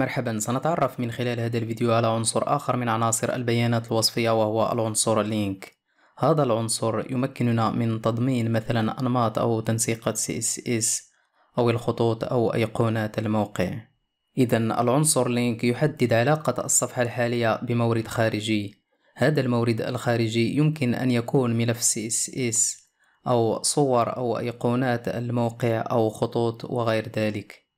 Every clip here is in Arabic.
مرحبا سنتعرف من خلال هذا الفيديو على عنصر آخر من عناصر البيانات الوصفية وهو العنصر لينك هذا العنصر يمكننا من تضمين مثلا أنماط أو تنسيقات CSS أو الخطوط أو أيقونات الموقع إذا العنصر لينك يحدد علاقة الصفحة الحالية بمورد خارجي هذا المورد الخارجي يمكن أن يكون ملف CSS أو صور أو أيقونات الموقع أو خطوط وغير ذلك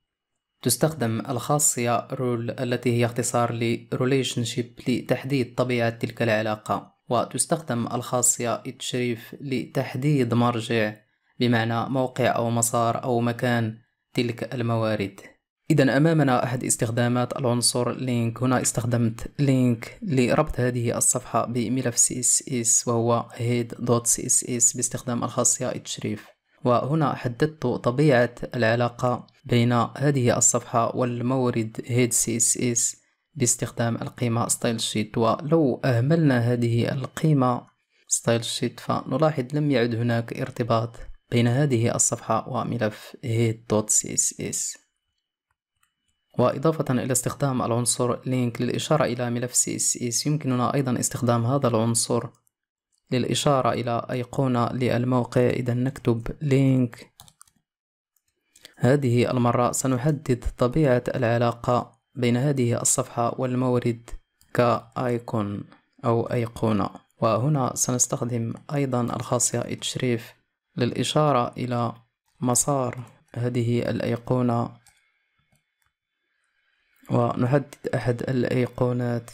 تستخدم الخاصية رول التي هي اختصار ل relationship لتحديد طبيعة تلك العلاقة وتستخدم الخاصية التشريف لتحديد مرجع بمعنى موقع أو مسار أو مكان تلك الموارد إذا أمامنا أحد استخدامات العنصر لينك هنا استخدمت لينك لربط هذه الصفحة بملف CSS وهو head.css باستخدام الخاصية التشريف وهنا حددت طبيعة العلاقة بين هذه الصفحة والمورد هيد سي اس اس باستخدام القيمة ستايل شيت ولو أهملنا هذه القيمة ستايل شيت فنلاحظ لم يعد هناك ارتباط بين هذه الصفحة وملف هيد دوت سي اس اس وإضافة إلى استخدام العنصر لينك للإشارة إلى ملف سي اس اس يمكننا أيضا استخدام هذا العنصر للإشارة إلى أيقونة للموقع إذا نكتب link هذه المرة سنحدد طبيعة العلاقة بين هذه الصفحة والمورد كأيكون أو أيقونة وهنا سنستخدم أيضا الخاصية اتشريف للإشارة إلى مسار هذه الأيقونة ونحدد أحد الأيقونات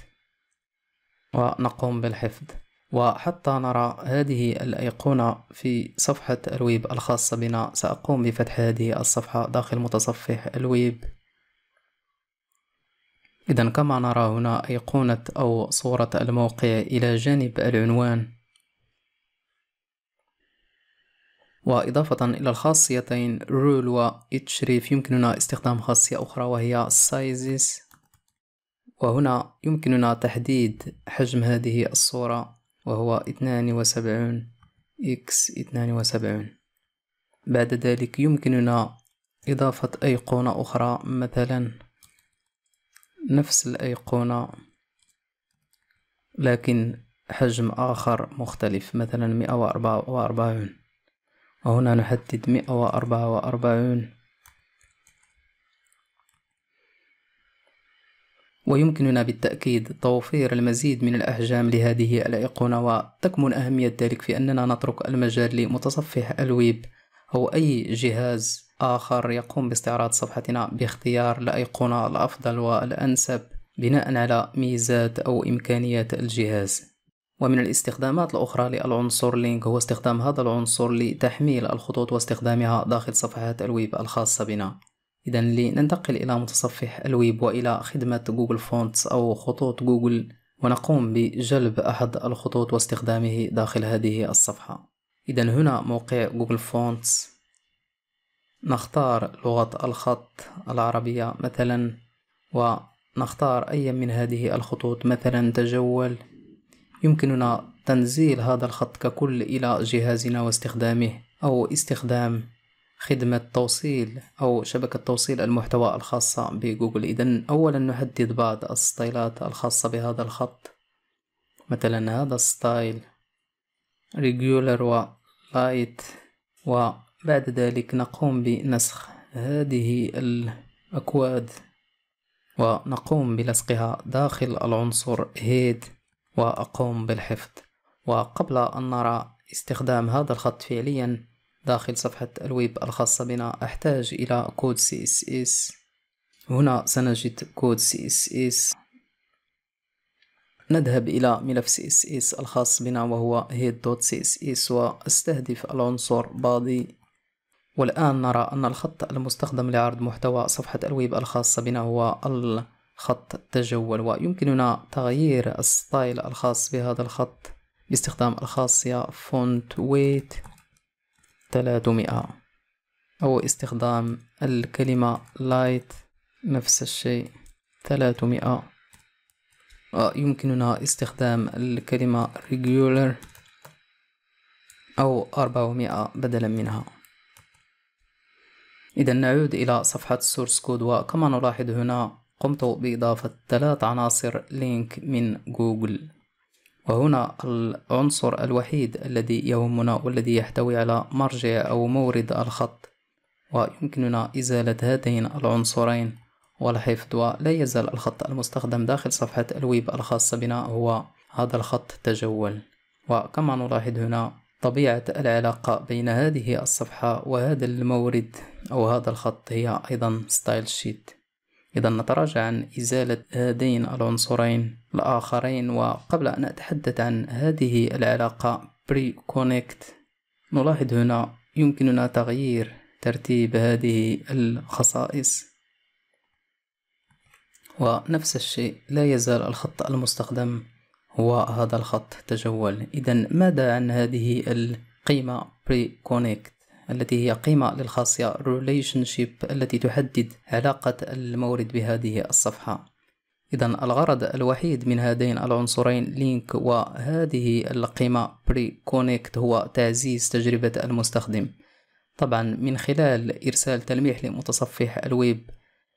ونقوم بالحفظ وحتى نرى هذه الأيقونة في صفحة الويب الخاصة بنا سأقوم بفتح هذه الصفحة داخل متصفح الويب إذا كما نرى هنا أيقونة أو صورة الموقع إلى جانب العنوان وإضافة إلى الخاصيتين رول و href يمكننا استخدام خاصية أخرى وهي sizes وهنا يمكننا تحديد حجم هذه الصورة وهو اثنان وسبعون إكس اثنان وسبعون بعد ذلك يمكننا إضافة أيقونة أخرى مثلا نفس الأيقونة لكن حجم آخر مختلف مثلا مئة وأربعة وأربعون وهنا نحدد مئة وأربعة وأربعون ويمكننا بالتأكيد توفير المزيد من الأحجام لهذه الأيقونة وتكمن أهمية ذلك في أننا نترك المجال لمتصفح الويب أو أي جهاز آخر يقوم باستعراض صفحتنا باختيار الأيقونة الأفضل والأنسب بناء على ميزات أو إمكانيات الجهاز ومن الاستخدامات الأخرى للعنصر لينك هو استخدام هذا العنصر لتحميل الخطوط واستخدامها داخل صفحات الويب الخاصة بنا إذا لننتقل إلى متصفح الويب وإلى خدمة جوجل فونتس أو خطوط جوجل ونقوم بجلب أحد الخطوط واستخدامه داخل هذه الصفحة إذا هنا موقع جوجل فونتس نختار لغة الخط العربية مثلا ونختار أي من هذه الخطوط مثلا تجول يمكننا تنزيل هذا الخط ككل إلى جهازنا واستخدامه أو استخدام خدمة توصيل أو شبكة توصيل المحتوى الخاصة بجوجل إذا أولا نحدد بعض الستايلات الخاصة بهذا الخط مثلا هذا ستايل ريجولر ولايت وبعد ذلك نقوم بنسخ هذه الأكواد ونقوم بلصقها داخل العنصر هيد وأقوم بالحفظ وقبل أن نرى استخدام هذا الخط فعليا داخل صفحة الويب الخاصة بنا أحتاج إلى كود CSS هنا سنجد كود CSS نذهب إلى ملف CSS الخاص بنا وهو head.css وأستهدف العنصر body والآن نرى أن الخط المستخدم لعرض محتوى صفحة الويب الخاصة بنا هو الخط تجول ويمكننا تغيير الستايل الخاص بهذا الخط باستخدام الخاصية font weight 300 أو استخدام الكلمة light نفس الشيء 300 آه، يمكننا استخدام الكلمة regular أو 400 بدلا منها إذا نعود إلى صفحة source code وكما نلاحظ هنا قمت بإضافة ثلاث عناصر لينك من جوجل وهنا العنصر الوحيد الذي يهمنا والذي يحتوي على مرجع أو مورد الخط ويمكننا إزالة هذين العنصرين والحفظ ولا يزال الخط المستخدم داخل صفحة الويب الخاصة بنا هو هذا الخط تجول وكما نلاحظ هنا طبيعة العلاقة بين هذه الصفحة وهذا المورد أو هذا الخط هي أيضا ستايل شيت إذا نتراجع عن إزالة هذين العنصرين الآخرين وقبل أن أتحدث عن هذه العلاقة pre-connect نلاحظ هنا يمكننا تغيير ترتيب هذه الخصائص ونفس الشيء لا يزال الخط المستخدم هو هذا الخط تجول إذا ماذا عن هذه القيمة pre-connect التي هي قيمة للخاصية relationship التي تحدد علاقة المورد بهذه الصفحة إذا الغرض الوحيد من هذين العنصرين لينك وهذه القيمة pre-connect هو تعزيز تجربة المستخدم طبعا من خلال إرسال تلميح لمتصفح الويب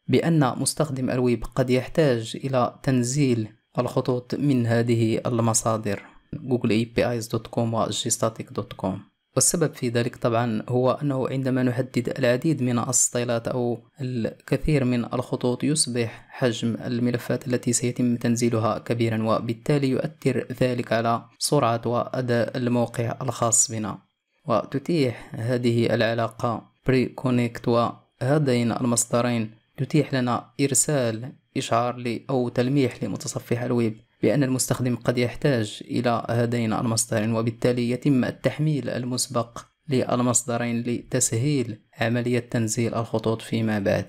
بأن مستخدم الويب قد يحتاج إلى تنزيل الخطوط من هذه المصادر google apis.com و gstatic.com والسبب في ذلك طبعا هو أنه عندما نحدد العديد من السطيلات أو الكثير من الخطوط يصبح حجم الملفات التي سيتم تنزيلها كبيرا وبالتالي يؤثر ذلك على سرعة وأداء الموقع الخاص بنا وتتيح هذه العلاقة بريكونكت وهذين المصدرين تتيح لنا إرسال إشعار أو تلميح لمتصفح الويب لأن المستخدم قد يحتاج إلى هذين المصدرين وبالتالي يتم التحميل المسبق للمصدرين لتسهيل عملية تنزيل الخطوط فيما بعد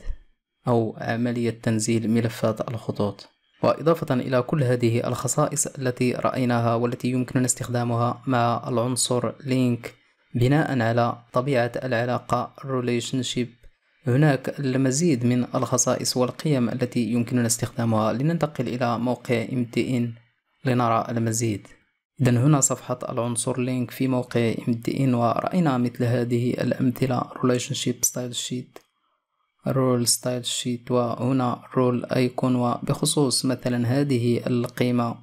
أو عملية تنزيل ملفات الخطوط وإضافة إلى كل هذه الخصائص التي رأيناها والتي يمكننا استخدامها مع العنصر link بناء على طبيعة العلاقة relationship هناك المزيد من الخصائص والقيم التي يمكننا استخدامها لننتقل إلى موقع MDN لنرى المزيد إذا هنا صفحة العنصر لينك في موقع MDN ورأينا مثل هذه الأمثلة Relationship Style Sheet Role Style Sheet وهنا Role Icon وبخصوص مثلا هذه القيمة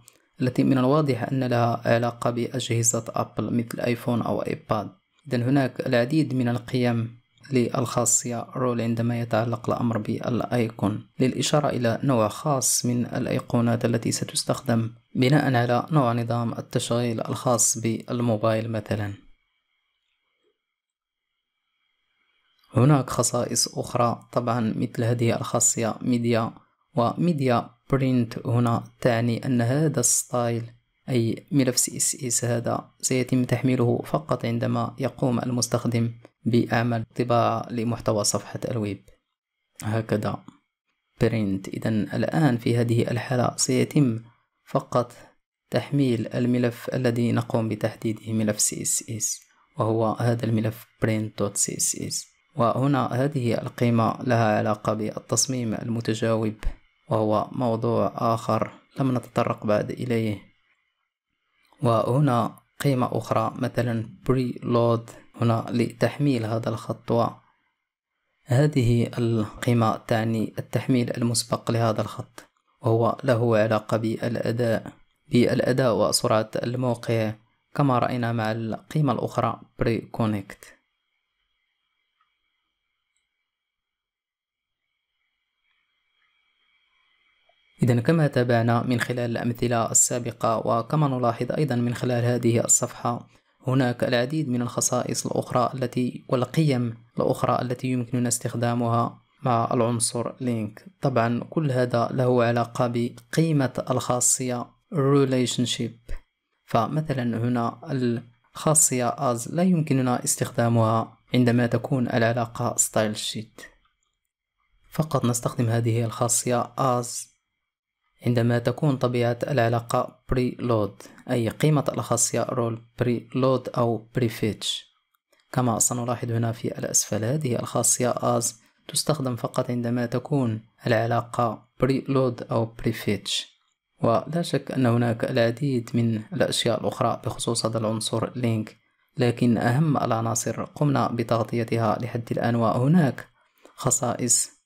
التي من الواضح أن لها علاقة بأجهزة أبل مثل آيفون أو آيباد إذا هناك العديد من القيم للخاصية رول عندما يتعلق الأمر بالأيقون للإشارة إلى نوع خاص من الأيقونات التي ستستخدم بناء على نوع نظام التشغيل الخاص بالموبايل مثلا هناك خصائص أخرى طبعا مثل هذه الخاصية ميديا وميديا برينت هنا تعني أن هذا الستايل أي ملف CSS هذا سيتم تحميله فقط عندما يقوم المستخدم بأعمل طباعة لمحتوى صفحة الويب هكذا برينت إذا الآن في هذه الحالة سيتم فقط تحميل الملف الذي نقوم بتحديده ملف CSS وهو هذا الملف print.css وهنا هذه القيمة لها علاقة بالتصميم المتجاوب وهو موضوع آخر لم نتطرق بعد إليه وهنا قيمة أخرى مثلا preload هنا لتحميل هذا الخط و هذه القيمة تعني التحميل المسبق لهذا الخط وهو له علاقة بالأداء بالأداء وسرعة الموقع كما رأينا مع القيمة الأخرى pre-connect إذا كما تابعنا من خلال الأمثلة السابقة وكما نلاحظ أيضا من خلال هذه الصفحة هناك العديد من الخصائص الأخرى التي والقيم الأخرى التي يمكننا استخدامها مع العنصر لينك طبعا كل هذا له علاقة بقيمة الخاصية relationship فمثلا هنا الخاصية as لا يمكننا استخدامها عندما تكون العلاقة style sheet فقط نستخدم هذه الخاصية as عندما تكون طبيعة العلاقة preload أي قيمة الخاصية role preload أو prefetch كما سنلاحظ هنا في الأسفل هذه الخاصية as تستخدم فقط عندما تكون العلاقة preload أو prefetch ولا شك أن هناك العديد من الأشياء الأخرى بخصوص هذا العنصر link لكن أهم العناصر قمنا بتغطيتها لحد الآن وهناك خصائص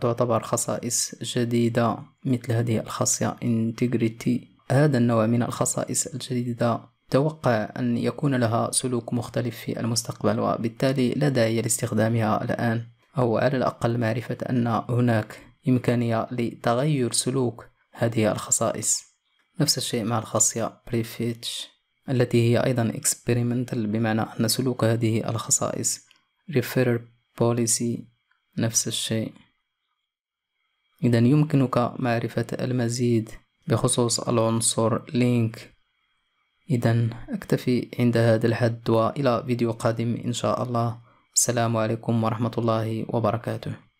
تعتبر خصائص جديدة مثل هذه الخاصية integrity هذا النوع من الخصائص الجديدة توقع أن يكون لها سلوك مختلف في المستقبل وبالتالي لا داعي لاستخدامها الآن أو على الأقل معرفة أن هناك إمكانية لتغير سلوك هذه الخصائص نفس الشيء مع الخاصية prefetch التي هي أيضا experimental بمعنى أن سلوك هذه الخصائص refer policy نفس الشيء إذا يمكنك معرفة المزيد بخصوص العنصر لينك إذا أكتفي عند هذا الحد وإلى فيديو قادم إن شاء الله السلام عليكم ورحمة الله وبركاته